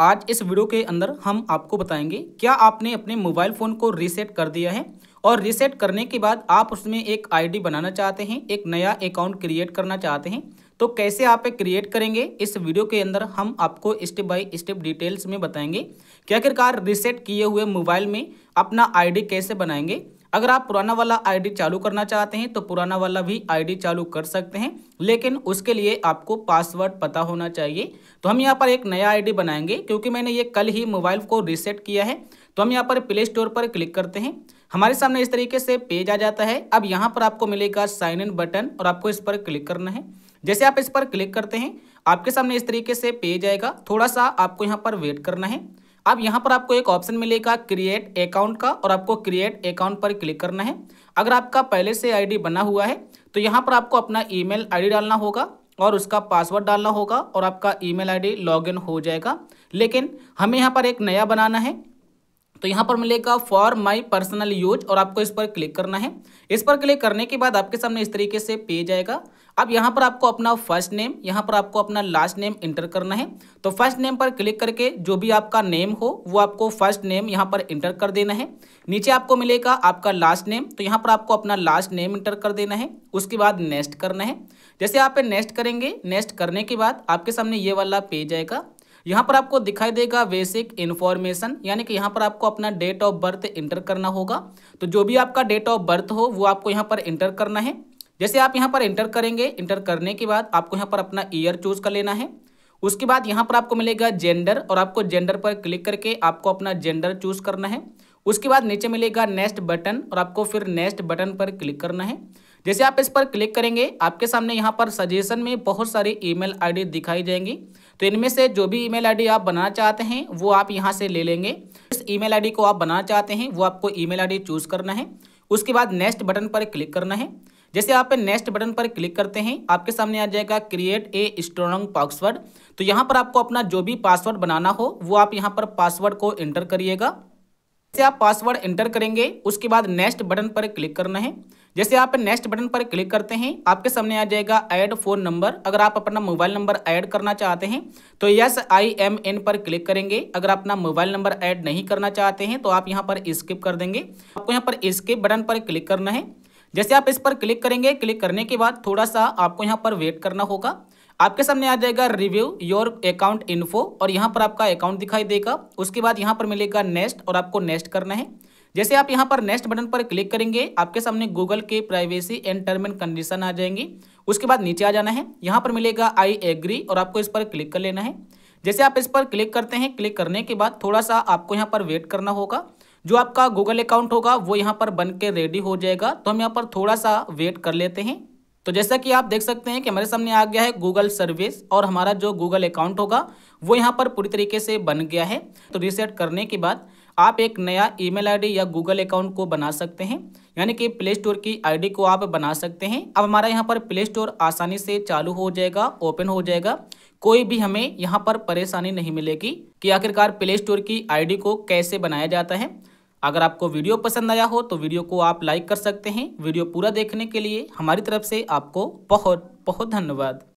आज इस वीडियो के अंदर हम आपको बताएंगे क्या आपने अपने मोबाइल फ़ोन को रीसेट कर दिया है और रीसेट करने के बाद आप उसमें एक आईडी बनाना चाहते हैं एक नया अकाउंट क्रिएट करना चाहते हैं तो कैसे आप क्रिएट करेंगे इस वीडियो के अंदर हम आपको स्टेप बाय स्टेप डिटेल्स में बताएंगे कि आखिरकार रीसेट किए हुए मोबाइल में अपना आईडी कैसे बनाएंगे अगर आप पुराना वाला आईडी चालू करना चाहते हैं तो पुराना वाला भी आईडी चालू कर सकते हैं लेकिन उसके लिए आपको पासवर्ड पता होना चाहिए तो हम यहाँ पर एक नया आईडी बनाएंगे क्योंकि मैंने ये कल ही मोबाइल को रीसेट किया है तो हम यहाँ पर प्ले स्टोर पर क्लिक करते हैं हमारे सामने इस तरीके से पेज आ जाता है अब यहाँ पर आपको मिलेगा साइन इन बटन और आपको इस पर क्लिक करना है जैसे आप इस पर क्लिक करते हैं आपके सामने इस तरीके से पेज आएगा थोड़ा सा आपको यहाँ पर वेट करना है अब यहाँ पर आपको एक ऑप्शन मिलेगा क्रिएट अकाउंट का और आपको क्रिएट अकाउंट पर क्लिक करना है अगर आपका पहले से आईडी बना हुआ है तो यहाँ पर आपको अपना ईमेल आईडी डालना होगा और उसका पासवर्ड डालना होगा और आपका ईमेल आईडी लॉगिन हो जाएगा लेकिन हमें यहाँ पर एक नया बनाना है तो यहाँ पर मिलेगा फॉर माई पर्सनल यूज और आपको इस पर क्लिक करना है इस पर क्लिक करने के बाद आपके सामने इस तरीके से पेज आएगा अब यहाँ पर आपको अपना फर्स्ट नेम यहाँ पर आपको अपना लास्ट नेम इंटर करना है तो फर्स्ट नेम पर क्लिक करके जो भी आपका नेम हो वो आपको फर्स्ट नेम यहाँ पर इंटर कर देना है नीचे आपको मिलेगा आपका लास्ट नेम तो यहाँ पर आपको अपना लास्ट नेम इंटर कर देना है उसके बाद नेक्स्ट करना है जैसे आप नेक्स्ट करेंगे नेक्स्ट करने के बाद आपके सामने ये वाला पेज आएगा यहाँ पर आपको दिखाई देगा बेसिक इन्फॉर्मेशन यानी कि यहाँ पर आपको अपना डेट ऑफ बर्थ इंटर करना होगा तो जो भी आपका डेट ऑफ बर्थ हो वो आपको यहाँ पर इंटर करना है जैसे आप यहाँ पर इंटर करेंगे इंटर करने के बाद आपको यहाँ पर अपना ईयर चूज कर लेना है उसके बाद यहाँ पर आपको मिलेगा जेंडर और आपको जेंडर पर क्लिक करके आपको अपना जेंडर चूज करना है उसके बाद नीचे मिलेगा नेक्स्ट बटन और आपको फिर नेक्स्ट बटन पर क्लिक करना है जैसे आप इस पर क्लिक करेंगे आपके सामने यहाँ पर सजेशन में बहुत सारी ईमेल आईडी दिखाई जाएंगी तो इनमें से जो भी ईमेल आईडी आप बनाना चाहते हैं वो आप यहाँ से ले लेंगे इस ईमेल आईडी को आप बनाना चाहते हैं वो आपको ईमेल आईडी चूज करना है उसके बाद नेक्स्ट बटन पर क्लिक करना है जैसे आप नेक्स्ट बटन पर क्लिक करते हैं आपके सामने आ जाएगा क्रिएट ए स्ट्रॉन्ग पासवर्ड तो यहाँ पर आपको अपना जो भी पासवर्ड बनाना हो वो आप यहाँ पर पासवर्ड को एंटर करिएगा जैसे आप पासवर्ड एंटर करेंगे उसके बाद नेक्स्ट बटन पर क्लिक करना है जैसे आप नेक्स्ट बटन पर क्लिक करते हैं आपके सामने आ जाएगा ऐड फोन नंबर अगर आप अपना मोबाइल नंबर ऐड करना चाहते हैं तो यस आई एम एन पर क्लिक करेंगे अगर अपना मोबाइल नंबर ऐड नहीं करना चाहते हैं तो आप यहाँ पर स्किप कर देंगे आपको यहाँ पर स्किप बटन पर क्लिक करना है जैसे आप इस पर क्लिक करेंगे क्लिक करने के बाद थोड़ा सा आपको यहाँ पर वेट करना होगा आपके सामने आ जाएगा रिव्यू योर अकाउंट इन्फो और यहाँ पर आपका अकाउंट दिखाई देगा उसके बाद यहाँ पर मिलेगा नेक्स्ट और आपको नेक्स्ट करना है जैसे आप यहाँ पर नेक्स्ट बटन पर क्लिक करेंगे आपके सामने गूगल के privacy and term and condition आ जाएंगी उसके बाद नीचे आ जाना है यहाँ पर मिलेगा आई एग्री और आपको इस पर क्लिक कर लेना है जैसे आप इस पर क्लिक करते हैं क्लिक करने के बाद थोड़ा सा आपको यहाँ पर वेट करना होगा जो आपका गूगल अकाउंट होगा वो यहाँ पर बन के रेडी हो जाएगा तो हम यहाँ पर थोड़ा सा वेट कर लेते हैं तो जैसा कि आप देख सकते हैं कि हमारे सामने आ गया है गूगल सर्विस और हमारा जो गूगल अकाउंट होगा वो यहाँ पर पूरी तरीके से बन गया है तो रिसेट करने के बाद आप एक नया ईमेल आईडी या गूगल अकाउंट को बना सकते हैं यानी कि प्ले स्टोर की आईडी को आप बना सकते हैं अब हमारा यहाँ पर प्ले स्टोर आसानी से चालू हो जाएगा ओपन हो जाएगा कोई भी हमें यहाँ पर परेशानी नहीं मिलेगी कि आखिरकार प्ले स्टोर की आई को कैसे बनाया जाता है अगर आपको वीडियो पसंद आया हो तो वीडियो को आप लाइक कर सकते हैं वीडियो पूरा देखने के लिए हमारी तरफ से आपको बहुत बहुत धन्यवाद